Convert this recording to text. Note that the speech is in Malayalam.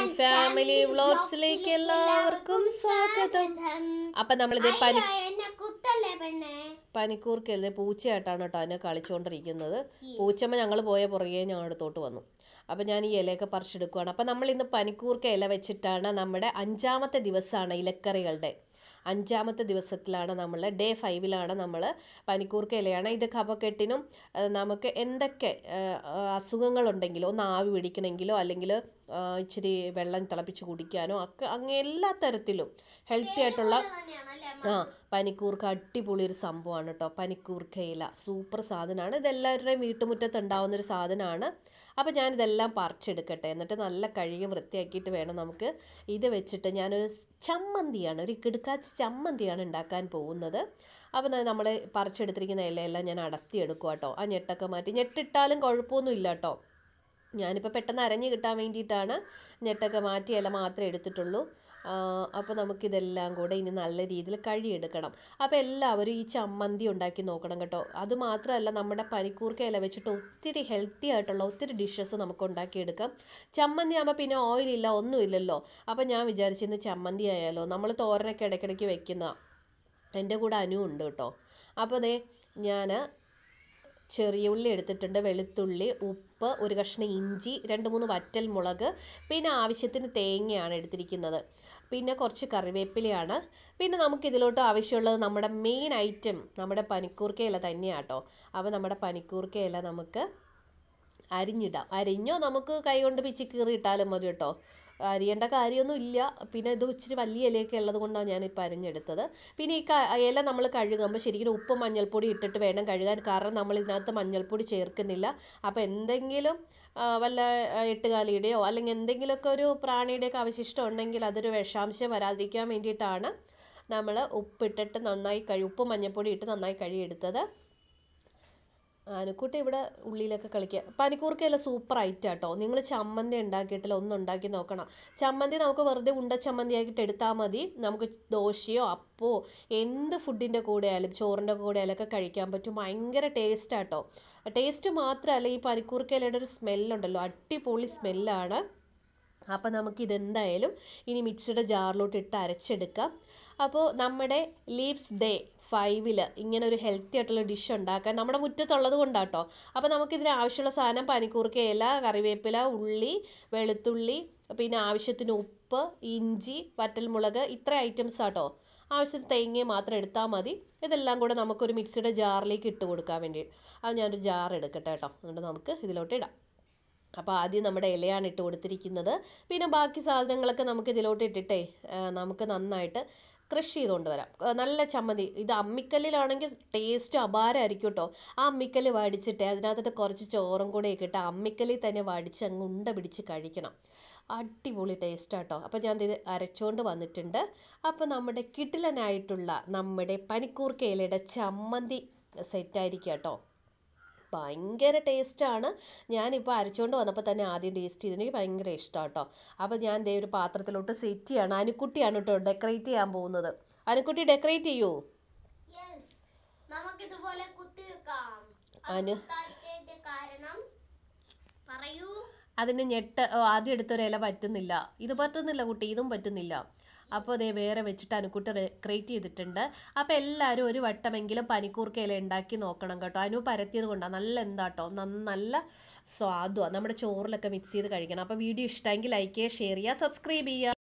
ആൻഡ് ഫാമിലി വ്ളോഗ്സിലേക്ക് എല്ലാവർക്കും സ്വാഗതം അപ്പൊ നമ്മളിത് പനി പനിക്കൂർക്കല്ലേ പൂച്ചയായിട്ടാണ് കേട്ടോ അതിനെ കളിച്ചോണ്ടിരിക്കുന്നത് പൂച്ചമ്മ ഞങ്ങൾ പോയ പുറകെ ഞങ്ങൾ അടുത്തോട്ട് വന്നു അപ്പോൾ ഞാൻ ഈ ഇലയൊക്കെ പറിച്ചെടുക്കുകയാണ് അപ്പോൾ നമ്മൾ ഇന്ന് പനിക്കൂർക്ക ഇല വെച്ചിട്ടാണ് നമ്മുടെ അഞ്ചാമത്തെ ദിവസമാണ് ഇലക്കറികളുടെ അഞ്ചാമത്തെ ദിവസത്തിലാണ് നമ്മൾ ഡേ ഫൈവിലാണ് നമ്മൾ പനിക്കൂർക്ക ഇലയാണ് ഇത് കപക്കെട്ടിനും നമുക്ക് എന്തൊക്കെ അസുഖങ്ങളുണ്ടെങ്കിലോ ഒന്ന് ആവി പിടിക്കണമെങ്കിലോ അല്ലെങ്കിൽ ഇച്ചിരി വെള്ളം തിളപ്പിച്ച് കുടിക്കാനോ ഒക്കെ അങ്ങ് എല്ലാ തരത്തിലും ഹെൽത്തി ആയിട്ടുള്ള ആ പനിക്കൂർക്ക അടിപൊളി ഒരു സംഭവമാണ് കേട്ടോ പനിക്കൂർക്ക ഇല സൂപ്പർ സാധനമാണ് ഇതെല്ലാവരുടെയും വീട്ടുമുറ്റത്ത് ഉണ്ടാവുന്ന ഒരു സാധനമാണ് അപ്പോൾ ഞാനിതെല്ലാം പറിച്ചെടുക്കട്ടെ എന്നിട്ട് നല്ല കഴുകി വൃത്തിയാക്കിയിട്ട് വേണം നമുക്ക് ഇത് വെച്ചിട്ട് ഞാനൊരു ചമ്മന്തിയാണ് ഒരു കിടുക്കാച്ച് ചമ്മന്തിയാണ് ഉണ്ടാക്കാൻ പോകുന്നത് അപ്പോൾ നമ്മൾ പറിച്ചെടുത്തിരിക്കുന്ന ഇലയെല്ലാം ഞാൻ അടത്തിയെടുക്കുക കേട്ടോ ആ ഞെട്ടൊക്കെ മാറ്റി ഞെട്ടിട്ടാലും കുഴപ്പമൊന്നുമില്ല കേട്ടോ ഞാനിപ്പോൾ പെട്ടെന്ന് അരഞ്ഞ് കിട്ടാൻ വേണ്ടിയിട്ടാണ് ഞെട്ടൊക്കെ മാറ്റി ഇല മാത്രമേ എടുത്തിട്ടുള്ളൂ അപ്പോൾ നമുക്കിതെല്ലാം കൂടെ ഇനി നല്ല രീതിയിൽ കഴുകിയെടുക്കണം അപ്പോൾ എല്ലാവരും ഈ ചമ്മന്തി ഉണ്ടാക്കി നോക്കണം കേട്ടോ അത് മാത്രമല്ല നമ്മുടെ പനിക്കൂർക്ക ഇല വെച്ചിട്ട് ഒത്തിരി ഹെൽത്തി ആയിട്ടുള്ള ഒത്തിരി ഡിഷസ് നമുക്ക് ഉണ്ടാക്കിയെടുക്കാം ചമ്മന്തി ആകുമ്പോൾ പിന്നെ ഓയിലില്ല ഒന്നുമില്ലല്ലോ അപ്പോൾ ഞാൻ വിചാരിച്ചിരുന്നു ചമ്മന്തി ആയാലോ നമ്മൾ തോരനൊക്കെ ഇടയ്ക്കിടയ്ക്ക് വെക്കുന്ന എൻ്റെ കൂടെ അനു ഉണ്ട് കേട്ടോ അപ്പോൾ അതേ ഞാൻ ചെറിയ ഉള്ളി എടുത്തിട്ടുണ്ട് വെളുത്തുള്ളി ഉപ്പ് ഒരു കഷ്ണം ഇഞ്ചി രണ്ട് മൂന്ന് വറ്റൽ മുളക് പിന്നെ ആവശ്യത്തിന് തേങ്ങയാണ് എടുത്തിരിക്കുന്നത് പിന്നെ കുറച്ച് കറിവേപ്പിലയാണ് പിന്നെ നമുക്ക് ഇതിലോട്ട് ആവശ്യമുള്ളത് നമ്മുടെ മെയിൻ ഐറ്റം നമ്മുടെ പനിക്കൂർക്കയില തന്നെയാട്ടോ അപ്പോൾ നമ്മുടെ പനിക്കൂർക്കയില നമുക്ക് അരിഞ്ഞിടാം അരിഞ്ഞോ നമുക്ക് കൈകൊണ്ട് പിച്ചി ഇട്ടാലും മതി കേട്ടോ അരിയേണ്ട കാര്യമൊന്നും ഇല്ല പിന്നെ ഇത് ഇച്ചിരി വലിയ ഇലയൊക്കെ ഉള്ളത് കൊണ്ടാണ് ഞാനിപ്പോൾ അരിഞ്ഞെടുത്തത് പിന്നെ ഈ ഇല നമ്മൾ കഴുകുമ്പോൾ ശരിക്കും ഉപ്പും മഞ്ഞൾപ്പൊടി ഇട്ടിട്ട് വേണം കഴുകാൻ കാരണം നമ്മൾ ഇതിനകത്ത് മഞ്ഞൾപ്പൊടി ചേർക്കുന്നില്ല അപ്പോൾ എന്തെങ്കിലും വല്ല എട്ടുകാലിയുടെയോ അല്ലെങ്കിൽ എന്തെങ്കിലുമൊക്കെ ഒരു പ്രാണിയുടെയൊക്കെ അവശിഷ്ടം ഉണ്ടെങ്കിൽ അതൊരു വിഷാംശം വരാതിരിക്കാൻ വേണ്ടിയിട്ടാണ് നമ്മൾ ഉപ്പിട്ടിട്ട് നന്നായി കഴി ഉപ്പും മഞ്ഞൾപ്പൊടി ഇട്ട് നന്നായി കഴുകിയെടുത്തത് ആനക്കൂട്ട ഇവിടെ ഉള്ളിലൊക്കെ കളിക്കുക പനിക്കൂർക്കയല്ല സൂപ്പർ ഐറ്റാട്ടോ നിങ്ങൾ ചമ്മന്തി ഉണ്ടാക്കിയിട്ടില്ല ഒന്ന് ഉണ്ടാക്കി നോക്കണം ചമ്മന്തി നമുക്ക് വെറുതെ ഉണ്ട ചമ്മന്തി ആക്കിയിട്ട് എടുത്താൽ മതി നമുക്ക് ദോശയോ അപ്പോ എന്ത് ഫുഡിൻ്റെ കൂടെ ആയാലും ചോറിൻ്റെ കൂടെ ആയാലും ഒക്കെ കഴിക്കാൻ പറ്റും ഭയങ്കര ആട്ടോ ടേസ്റ്റ് മാത്രമല്ല ഈ പനിക്കൂർക്കയിലയുടെ ഒരു സ്മെല്ലുണ്ടല്ലോ അടിപൊളി സ്മെല്ലാണ് അപ്പോൾ നമുക്കിതെന്തായാലും ഇനി മിക്സിയുടെ ജാറിലോട്ട് ഇട്ട് അരച്ചെടുക്കാം അപ്പോൾ നമ്മുടെ ലീവ്സ് ഡേ ഫൈവിൽ ഇങ്ങനെ ഒരു ഹെൽത്തി ആയിട്ടുള്ള ഡിഷ് ഉണ്ടാക്കാൻ നമ്മുടെ മുറ്റത്തുള്ളത് കൊണ്ടാട്ടോ അപ്പോൾ നമുക്കിതിന് ആവശ്യമുള്ള സാധനം പനിക്കൂർക്ക ഇല കറിവേപ്പില ഉള്ളി വെളുത്തുള്ളി പിന്നെ ആവശ്യത്തിന് ഉപ്പ് ഇഞ്ചി വറ്റൽമുളക് ഇത്ര ഐറ്റംസ് ആട്ടോ ആവശ്യത്തിന് തേങ്ങയും മാത്രം എടുത്താൽ മതി ഇതെല്ലാം കൂടെ നമുക്കൊരു മിക്സിയുടെ ജാറിലേക്ക് ഇട്ട് കൊടുക്കാൻ വേണ്ടി അത് ഞാനൊരു ജാർ എടുക്കട്ടെ കേട്ടോ എന്നിട്ട് നമുക്ക് ഇതിലോട്ട് ഇടാം അപ്പോൾ ആദ്യം നമ്മുടെ ഇലയാണ് ഇട്ട് കൊടുത്തിരിക്കുന്നത് പിന്നെ ബാക്കി സാധനങ്ങളൊക്കെ നമുക്ക് ഇതിലോട്ട് ഇട്ടിട്ടേ നമുക്ക് നന്നായിട്ട് ക്രഷ് ചെയ്തുകൊണ്ട് വരാം നല്ല ചമ്മന്തി ഇത് അമ്മിക്കല്ലിലാണെങ്കിൽ ടേസ്റ്റ് അപാരമായിരിക്കും കേട്ടോ ആ അമ്മിക്കല്ല് വടിച്ചിട്ട് അതിനകത്തിട്ട് കുറച്ച് ചോറും കൂടെ ഇട്ട് അമ്മിക്കല്ലിൽ തന്നെ വടിച്ച് അങ്ങ് ഉണ്ട പിടിച്ച് കഴിക്കണം അടിപൊളി ടേസ്റ്റ് ആട്ടോ അപ്പോൾ ഞാൻ ഇത് അരച്ചുകൊണ്ട് വന്നിട്ടുണ്ട് അപ്പോൾ നമ്മുടെ കിടിലനായിട്ടുള്ള നമ്മുടെ പനിക്കൂർക്കയിലയുടെ ചമ്മന്തി സെറ്റായിരിക്കും കേട്ടോ ഭയങ്കര ടേസ്റ്റാണ് ഞാനിപ്പോൾ അരച്ചുകൊണ്ട് വന്നപ്പോൾ തന്നെ ആദ്യം ടേസ്റ്റ് എനിക്ക് ഭയങ്കര ഇഷ്ടമാണ് കേട്ടോ അപ്പോൾ ഞാൻ ദേ ഒരു പാത്രത്തിലോട്ട് സെറ്റ് ചെയ്യാണ് അനുക്കുട്ടിയാണ് കേട്ടോ ഡെക്കറേറ്റ് ചെയ്യാൻ പോകുന്നത് അനുക്കുട്ടി ഡെക്കറേറ്റ് ചെയ്യൂ അനു അതിന് ഞെട്ട് ആദ്യം എടുത്തൊരില പറ്റുന്നില്ല ഇത് പറ്റുന്നില്ല കുട്ടി ഇതും പറ്റുന്നില്ല അപ്പോൾ അതേ വേറെ വെച്ചിട്ട് അനുക്കൂട്ട് ക്രിയേറ്റ് ചെയ്തിട്ടുണ്ട് അപ്പോൾ എല്ലാവരും ഒരു വട്ടമെങ്കിലും പനിക്കൂർക്കയില ഉണ്ടാക്കി നോക്കണം കേട്ടോ അനു പരത്തിയത് കൊണ്ടാണ് നല്ല എന്താട്ടോ നല്ല സ്വാദുവാണ് നമ്മുടെ ചോറിലൊക്കെ മിക്സ് ചെയ്ത് കഴിക്കണം അപ്പോൾ വീഡിയോ ഇഷ്ടമെങ്കിൽ ലൈക്ക് ചെയ്യുക ഷെയർ ചെയ്യുക സബ്സ്ക്രൈബ് ചെയ്യുക